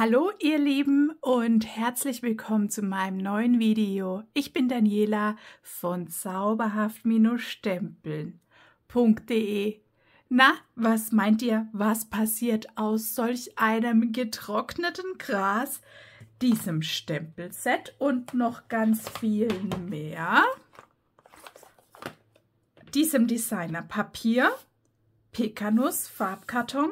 Hallo ihr Lieben und herzlich willkommen zu meinem neuen Video. Ich bin Daniela von zauberhaft-stempeln.de. Na, was meint ihr, was passiert aus solch einem getrockneten Gras, diesem Stempelset und noch ganz viel mehr? Diesem Designerpapier, Pekanus Farbkarton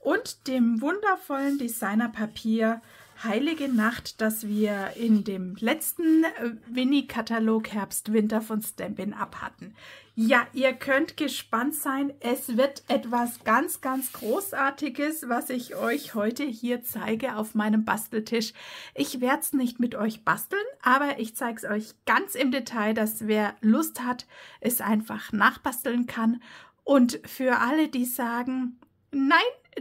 und dem wundervollen Designerpapier Heilige Nacht, das wir in dem letzten äh, Winnie-Katalog Herbst-Winter von Stampin' Up hatten. Ja, ihr könnt gespannt sein. Es wird etwas ganz, ganz Großartiges, was ich euch heute hier zeige auf meinem Basteltisch. Ich werde es nicht mit euch basteln, aber ich zeige es euch ganz im Detail, dass wer Lust hat, es einfach nachbasteln kann. Und für alle, die sagen, nein,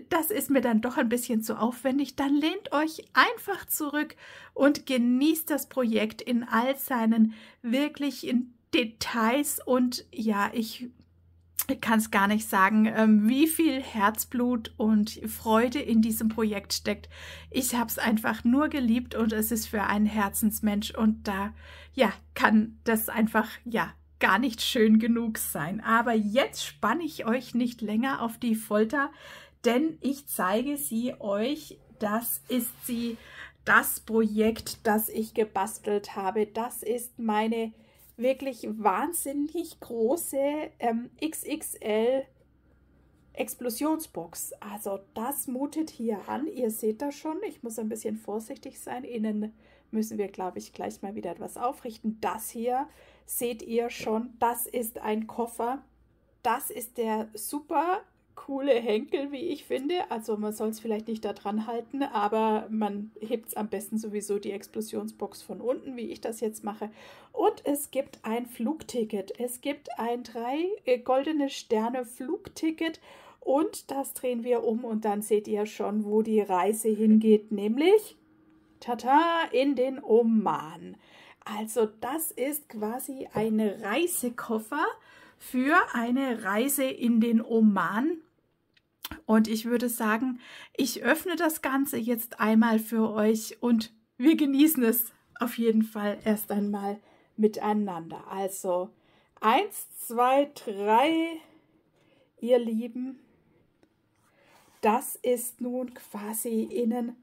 das ist mir dann doch ein bisschen zu aufwendig, dann lehnt euch einfach zurück und genießt das Projekt in all seinen wirklich in Details und ja, ich kann es gar nicht sagen, ähm, wie viel Herzblut und Freude in diesem Projekt steckt. Ich habe es einfach nur geliebt und es ist für einen Herzensmensch und da ja, kann das einfach ja gar nicht schön genug sein. Aber jetzt spanne ich euch nicht länger auf die Folter denn ich zeige sie euch. Das ist sie, das Projekt, das ich gebastelt habe. Das ist meine wirklich wahnsinnig große ähm, XXL Explosionsbox. Also das mutet hier an. Ihr seht das schon. Ich muss ein bisschen vorsichtig sein. Innen müssen wir, glaube ich, gleich mal wieder etwas aufrichten. Das hier seht ihr schon. Das ist ein Koffer. Das ist der super coole Henkel, wie ich finde. Also man soll es vielleicht nicht da dran halten, aber man hebt am besten sowieso die Explosionsbox von unten, wie ich das jetzt mache. Und es gibt ein Flugticket. Es gibt ein drei äh, goldene Sterne Flugticket und das drehen wir um und dann seht ihr schon, wo die Reise hingeht, nämlich tata in den Oman. Also das ist quasi ein Reisekoffer für eine Reise in den Oman. Und ich würde sagen, ich öffne das Ganze jetzt einmal für euch und wir genießen es auf jeden Fall erst einmal miteinander. Also eins, zwei, drei, ihr Lieben. Das ist nun quasi innen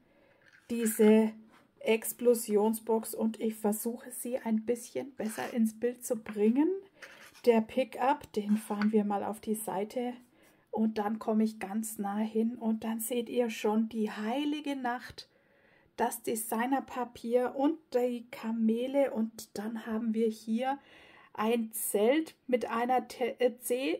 diese Explosionsbox und ich versuche sie ein bisschen besser ins Bild zu bringen. Der Pickup, den fahren wir mal auf die Seite und dann komme ich ganz nah hin und dann seht ihr schon die heilige Nacht, das Designerpapier und die Kamele. Und dann haben wir hier ein Zelt mit einer Te äh,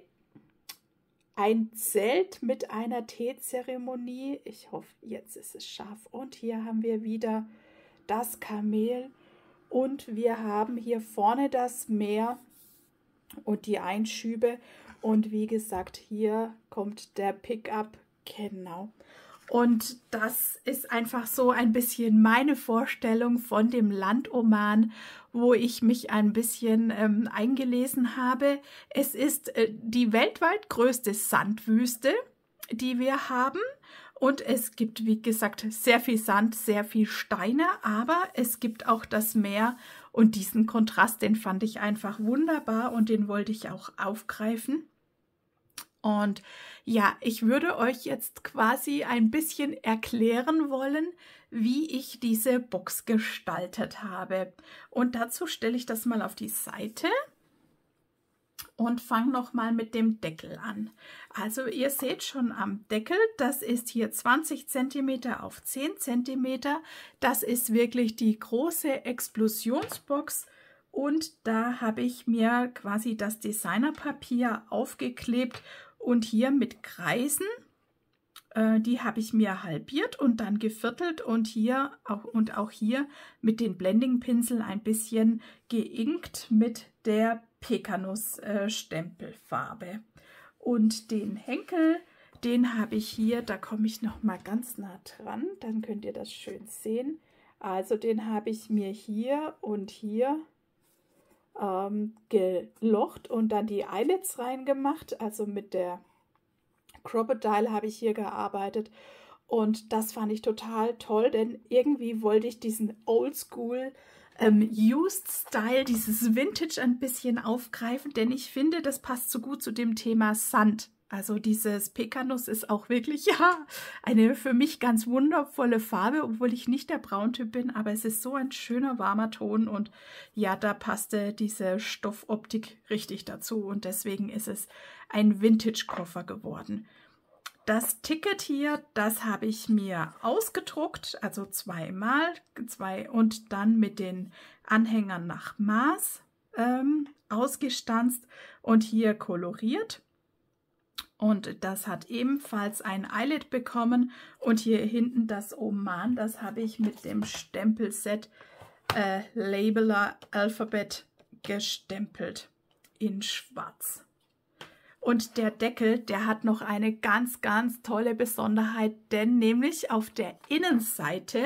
ein Zelt mit einer Teezeremonie. Ich hoffe, jetzt ist es scharf. Und hier haben wir wieder das Kamel und wir haben hier vorne das Meer und die Einschübe und wie gesagt, hier kommt der Pickup. Genau. Und das ist einfach so ein bisschen meine Vorstellung von dem Landoman, wo ich mich ein bisschen ähm, eingelesen habe. Es ist äh, die weltweit größte Sandwüste, die wir haben. Und es gibt, wie gesagt, sehr viel Sand, sehr viel Steine, aber es gibt auch das Meer und diesen Kontrast, den fand ich einfach wunderbar und den wollte ich auch aufgreifen. Und ja, ich würde euch jetzt quasi ein bisschen erklären wollen, wie ich diese Box gestaltet habe. Und dazu stelle ich das mal auf die Seite und fange nochmal mit dem Deckel an. Also ihr seht schon am Deckel, das ist hier 20 cm auf 10 cm. Das ist wirklich die große Explosionsbox und da habe ich mir quasi das Designerpapier aufgeklebt und hier mit Kreisen, äh, die habe ich mir halbiert und dann geviertelt und hier auch, und auch hier mit den Blending-Pinseln ein bisschen geinkt mit der Pekanus-Stempelfarbe. und den Henkel, den habe ich hier, da komme ich noch mal ganz nah dran, dann könnt ihr das schön sehen. Also den habe ich mir hier und hier ähm, gelocht und dann die Eyelets reingemacht. Also mit der Crocodile habe ich hier gearbeitet. Und das fand ich total toll, denn irgendwie wollte ich diesen Oldschool ähm, Used Style, dieses Vintage ein bisschen aufgreifen, denn ich finde, das passt so gut zu dem Thema Sand. Also dieses Pekanus ist auch wirklich, ja, eine für mich ganz wundervolle Farbe, obwohl ich nicht der Brauntyp bin, aber es ist so ein schöner, warmer Ton und ja, da passte diese Stoffoptik richtig dazu und deswegen ist es ein Vintage-Koffer geworden. Das Ticket hier, das habe ich mir ausgedruckt, also zweimal, zwei und dann mit den Anhängern nach Maß ähm, ausgestanzt und hier koloriert. Und das hat ebenfalls ein Eyelid bekommen. Und hier hinten das Oman, das habe ich mit dem Stempelset äh, Labeler Alphabet gestempelt in schwarz. Und der Deckel, der hat noch eine ganz, ganz tolle Besonderheit, denn nämlich auf der Innenseite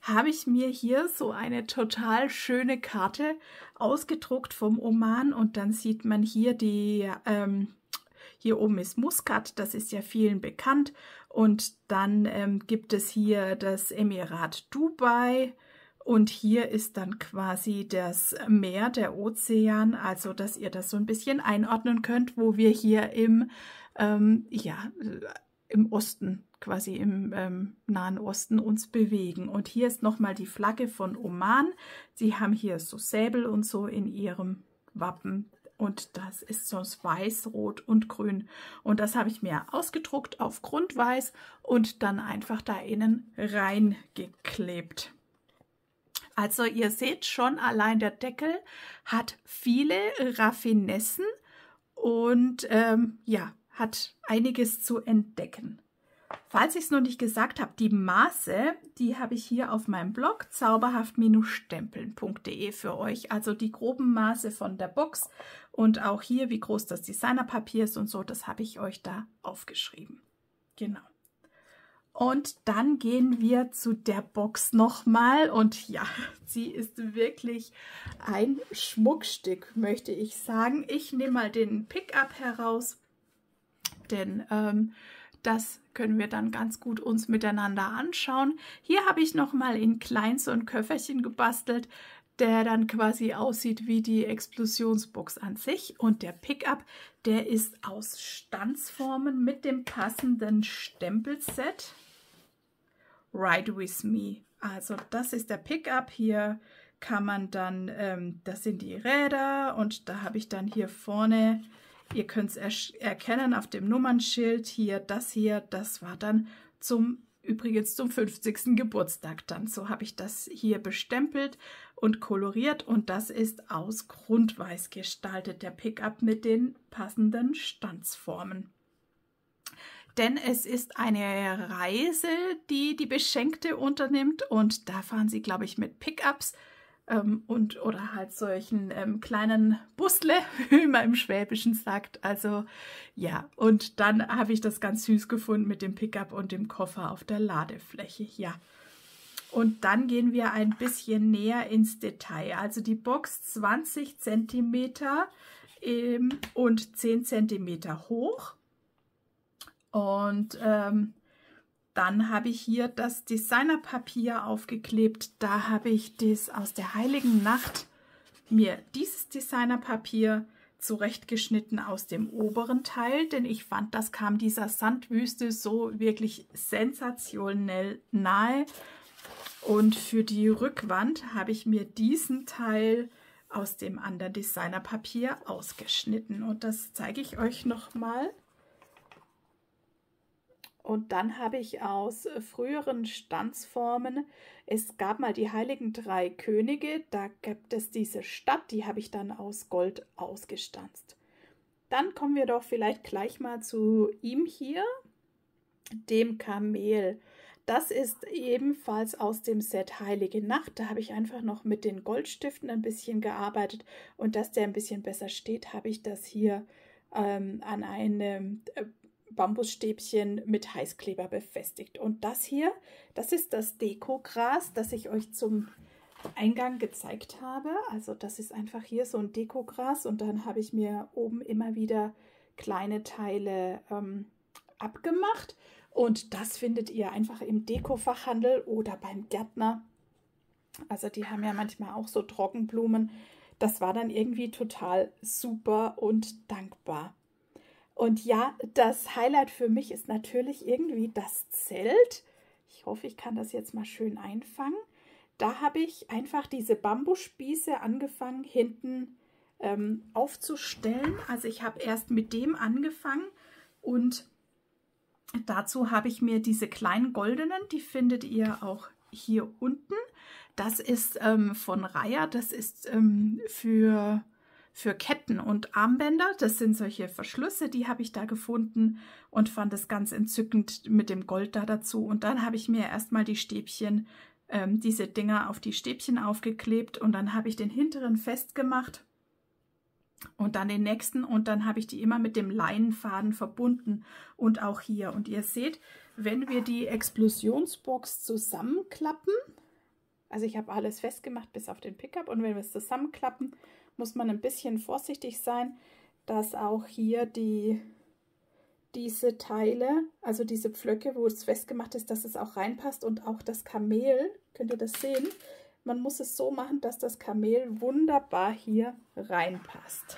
habe ich mir hier so eine total schöne Karte ausgedruckt vom Oman und dann sieht man hier die, ähm, hier oben ist Muscat, das ist ja vielen bekannt und dann ähm, gibt es hier das Emirat Dubai und hier ist dann quasi das Meer, der Ozean, also dass ihr das so ein bisschen einordnen könnt, wo wir hier im, ähm, ja, im Osten, quasi im ähm, Nahen Osten uns bewegen. Und hier ist nochmal die Flagge von Oman. Sie haben hier so Säbel und so in ihrem Wappen und das ist sonst weiß, rot und grün. Und das habe ich mir ausgedruckt auf Grundweiß und dann einfach da innen reingeklebt. Also ihr seht schon, allein der Deckel hat viele Raffinessen und ähm, ja, hat einiges zu entdecken. Falls ich es noch nicht gesagt habe, die Maße, die habe ich hier auf meinem Blog zauberhaft-stempeln.de für euch. Also die groben Maße von der Box und auch hier, wie groß das Designerpapier ist und so, das habe ich euch da aufgeschrieben. Genau. Und dann gehen wir zu der Box nochmal. Und ja, sie ist wirklich ein Schmuckstück, möchte ich sagen. Ich nehme mal den Pickup heraus, denn ähm, das können wir dann ganz gut uns miteinander anschauen. Hier habe ich nochmal in klein so ein Köfferchen gebastelt, der dann quasi aussieht wie die Explosionsbox an sich. Und der Pickup, der ist aus Stanzformen mit dem passenden Stempelset. Ride With Me. Also das ist der Pickup hier kann man dann, ähm, das sind die Räder und da habe ich dann hier vorne, ihr könnt es er erkennen auf dem Nummernschild hier, das hier, das war dann zum übrigens zum 50. Geburtstag dann. So habe ich das hier bestempelt und koloriert und das ist aus Grundweiß gestaltet, der Pickup mit den passenden Stanzformen. Denn es ist eine Reise, die die Beschenkte unternimmt und da fahren sie, glaube ich, mit Pickups ähm, und oder halt solchen ähm, kleinen Busle, wie man im Schwäbischen sagt. Also ja, und dann habe ich das ganz süß gefunden mit dem Pickup und dem Koffer auf der Ladefläche. Ja. Und dann gehen wir ein bisschen näher ins Detail. Also die Box 20 cm ähm, und 10 cm hoch und ähm, dann habe ich hier das Designerpapier aufgeklebt. Da habe ich das aus der Heiligen Nacht mir dieses Designerpapier zurechtgeschnitten aus dem oberen Teil, denn ich fand, das kam dieser Sandwüste so wirklich sensationell nahe. Und für die Rückwand habe ich mir diesen Teil aus dem anderen Designerpapier ausgeschnitten. Und das zeige ich euch nochmal. mal. Und dann habe ich aus äh, früheren Stanzformen, es gab mal die Heiligen Drei Könige, da gibt es diese Stadt, die habe ich dann aus Gold ausgestanzt. Dann kommen wir doch vielleicht gleich mal zu ihm hier, dem Kamel. Das ist ebenfalls aus dem Set Heilige Nacht. Da habe ich einfach noch mit den Goldstiften ein bisschen gearbeitet und dass der ein bisschen besser steht, habe ich das hier ähm, an einem äh, Bambusstäbchen mit Heißkleber befestigt. Und das hier, das ist das Dekogras, das ich euch zum Eingang gezeigt habe. Also das ist einfach hier so ein Dekogras und dann habe ich mir oben immer wieder kleine Teile ähm, abgemacht. Und das findet ihr einfach im Dekofachhandel oder beim Gärtner. Also die haben ja manchmal auch so Trockenblumen. Das war dann irgendwie total super und dankbar. Und ja, das Highlight für mich ist natürlich irgendwie das Zelt. Ich hoffe, ich kann das jetzt mal schön einfangen. Da habe ich einfach diese Bambusspieße angefangen, hinten ähm, aufzustellen. Also ich habe erst mit dem angefangen und dazu habe ich mir diese kleinen goldenen, die findet ihr auch hier unten. Das ist ähm, von Raya, das ist ähm, für für Ketten und Armbänder. Das sind solche Verschlüsse, die habe ich da gefunden und fand es ganz entzückend mit dem Gold da dazu. Und dann habe ich mir erstmal die Stäbchen, ähm, diese Dinger auf die Stäbchen aufgeklebt und dann habe ich den hinteren festgemacht und dann den nächsten und dann habe ich die immer mit dem Leinenfaden verbunden und auch hier. Und ihr seht, wenn wir die Explosionsbox zusammenklappen, also ich habe alles festgemacht bis auf den Pickup und wenn wir es zusammenklappen, muss man ein bisschen vorsichtig sein, dass auch hier die, diese Teile, also diese Pflöcke, wo es festgemacht ist, dass es auch reinpasst und auch das Kamel, könnt ihr das sehen, man muss es so machen, dass das Kamel wunderbar hier reinpasst.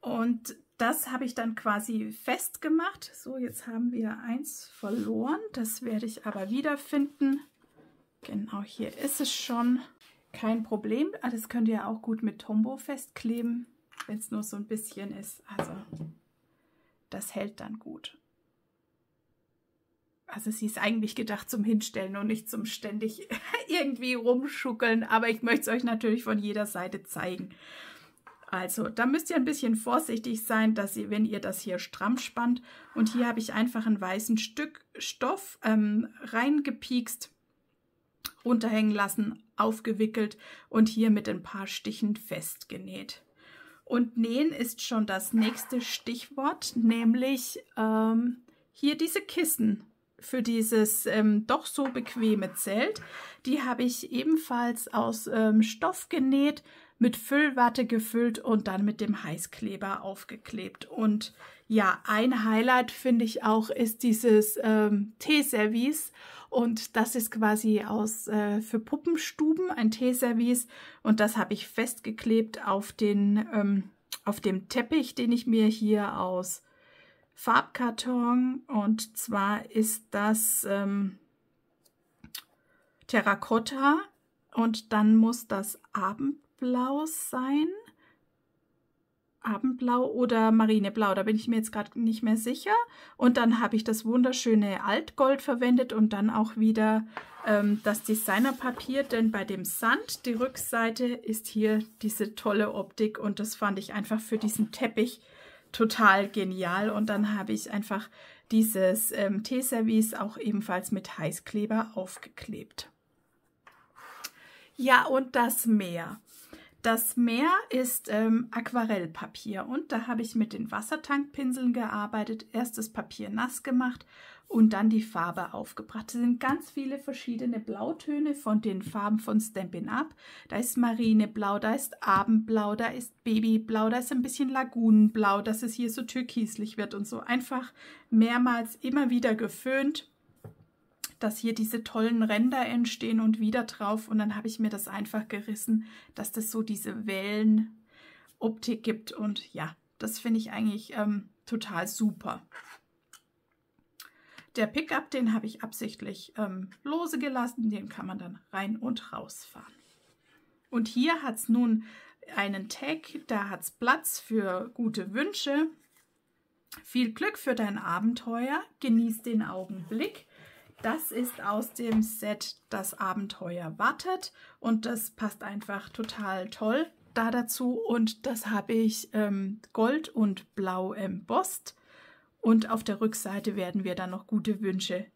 Und das habe ich dann quasi festgemacht. So, jetzt haben wir eins verloren. Das werde ich aber wiederfinden. Genau, hier ist es schon kein Problem. Ah, das könnt ihr auch gut mit Tombo festkleben, wenn es nur so ein bisschen ist. Also das hält dann gut. Also sie ist eigentlich gedacht zum Hinstellen und nicht zum ständig irgendwie rumschuckeln. Aber ich möchte es euch natürlich von jeder Seite zeigen. Also, da müsst ihr ein bisschen vorsichtig sein, dass ihr, wenn ihr das hier stramm spannt. Und hier habe ich einfach ein weißen Stück Stoff ähm, reingepiekst runterhängen lassen, aufgewickelt und hier mit ein paar Stichen festgenäht. Und nähen ist schon das nächste Stichwort, nämlich ähm, hier diese Kissen für dieses ähm, doch so bequeme Zelt. Die habe ich ebenfalls aus ähm, Stoff genäht, mit Füllwatte gefüllt und dann mit dem Heißkleber aufgeklebt. Und ja, ein Highlight finde ich auch ist dieses ähm, Teeservice und das ist quasi aus äh, für Puppenstuben ein Teeservice und das habe ich festgeklebt auf den ähm, auf dem Teppich, den ich mir hier aus Farbkarton und zwar ist das ähm, Terrakotta und dann muss das Abendblau sein. Abendblau oder Marineblau, da bin ich mir jetzt gerade nicht mehr sicher. Und dann habe ich das wunderschöne Altgold verwendet und dann auch wieder ähm, das Designerpapier, denn bei dem Sand, die Rückseite, ist hier diese tolle Optik und das fand ich einfach für diesen Teppich total genial. Und dann habe ich einfach dieses ähm, Teeservice auch ebenfalls mit Heißkleber aufgeklebt. Ja, und das Meer. Das Meer ist ähm, Aquarellpapier und da habe ich mit den Wassertankpinseln gearbeitet, erst das Papier nass gemacht und dann die Farbe aufgebracht. Es sind ganz viele verschiedene Blautöne von den Farben von Stampin' Up. Da ist Marineblau, da ist Abendblau, da ist Babyblau, da ist ein bisschen Lagunenblau, dass es hier so türkislich wird und so. Einfach mehrmals immer wieder geföhnt dass hier diese tollen Ränder entstehen und wieder drauf. Und dann habe ich mir das einfach gerissen, dass das so diese Wellenoptik gibt. Und ja, das finde ich eigentlich ähm, total super. Der Pickup, den habe ich absichtlich ähm, lose gelassen. Den kann man dann rein und rausfahren. Und hier hat es nun einen Tag, da hat es Platz für gute Wünsche. Viel Glück für dein Abenteuer, genieß den Augenblick das ist aus dem Set Das Abenteuer wartet und das passt einfach total toll da dazu und das habe ich ähm, gold und blau embossed und auf der Rückseite werden wir dann noch gute Wünsche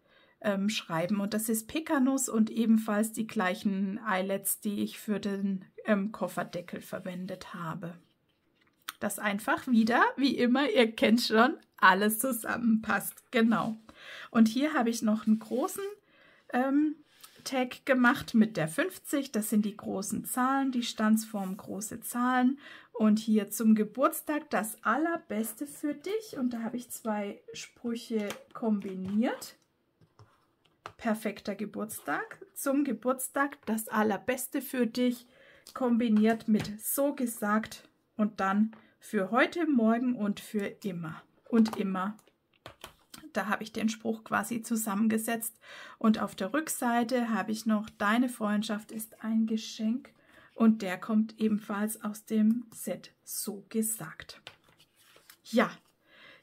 ähm, schreiben und das ist Pekanus und ebenfalls die gleichen Eyelets, die ich für den ähm, Kofferdeckel verwendet habe dass einfach wieder, wie immer, ihr kennt schon, alles zusammenpasst. Genau. Und hier habe ich noch einen großen ähm, Tag gemacht mit der 50. Das sind die großen Zahlen, die Standsform große Zahlen. Und hier zum Geburtstag das Allerbeste für dich. Und da habe ich zwei Sprüche kombiniert. Perfekter Geburtstag. Zum Geburtstag das Allerbeste für dich kombiniert mit so gesagt und dann für heute, morgen und für immer und immer. Da habe ich den Spruch quasi zusammengesetzt und auf der Rückseite habe ich noch Deine Freundschaft ist ein Geschenk und der kommt ebenfalls aus dem Set so gesagt. Ja,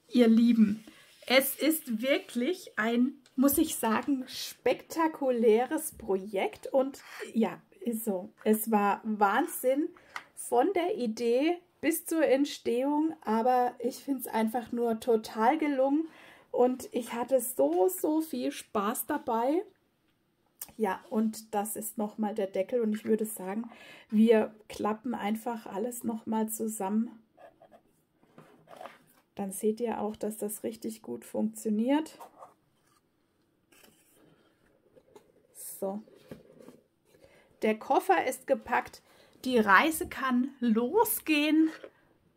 ihr Lieben, es ist wirklich ein, muss ich sagen, spektakuläres Projekt und ja, so, es war Wahnsinn von der Idee bis zur Entstehung, aber ich finde es einfach nur total gelungen und ich hatte so, so viel Spaß dabei. Ja, und das ist nochmal der Deckel und ich würde sagen, wir klappen einfach alles nochmal zusammen. Dann seht ihr auch, dass das richtig gut funktioniert. So. Der Koffer ist gepackt. Die Reise kann losgehen.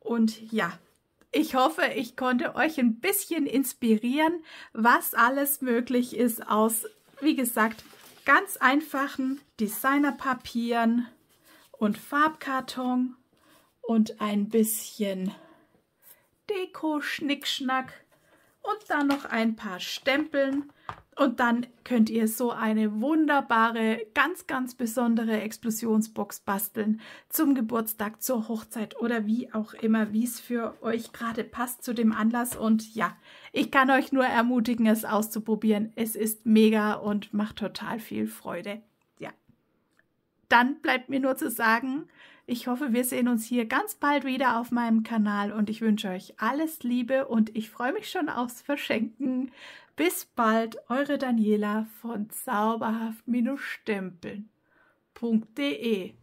Und ja, ich hoffe, ich konnte euch ein bisschen inspirieren, was alles möglich ist aus, wie gesagt, ganz einfachen Designerpapieren und Farbkarton und ein bisschen Deko-Schnickschnack und dann noch ein paar Stempeln und dann könnt ihr so eine wunderbare, ganz, ganz besondere Explosionsbox basteln zum Geburtstag, zur Hochzeit oder wie auch immer, wie es für euch gerade passt zu dem Anlass. Und ja, ich kann euch nur ermutigen, es auszuprobieren. Es ist mega und macht total viel Freude. Ja. Dann bleibt mir nur zu sagen, ich hoffe, wir sehen uns hier ganz bald wieder auf meinem Kanal und ich wünsche euch alles Liebe und ich freue mich schon aufs Verschenken. Bis bald, eure Daniela von zauberhaft-stempeln.de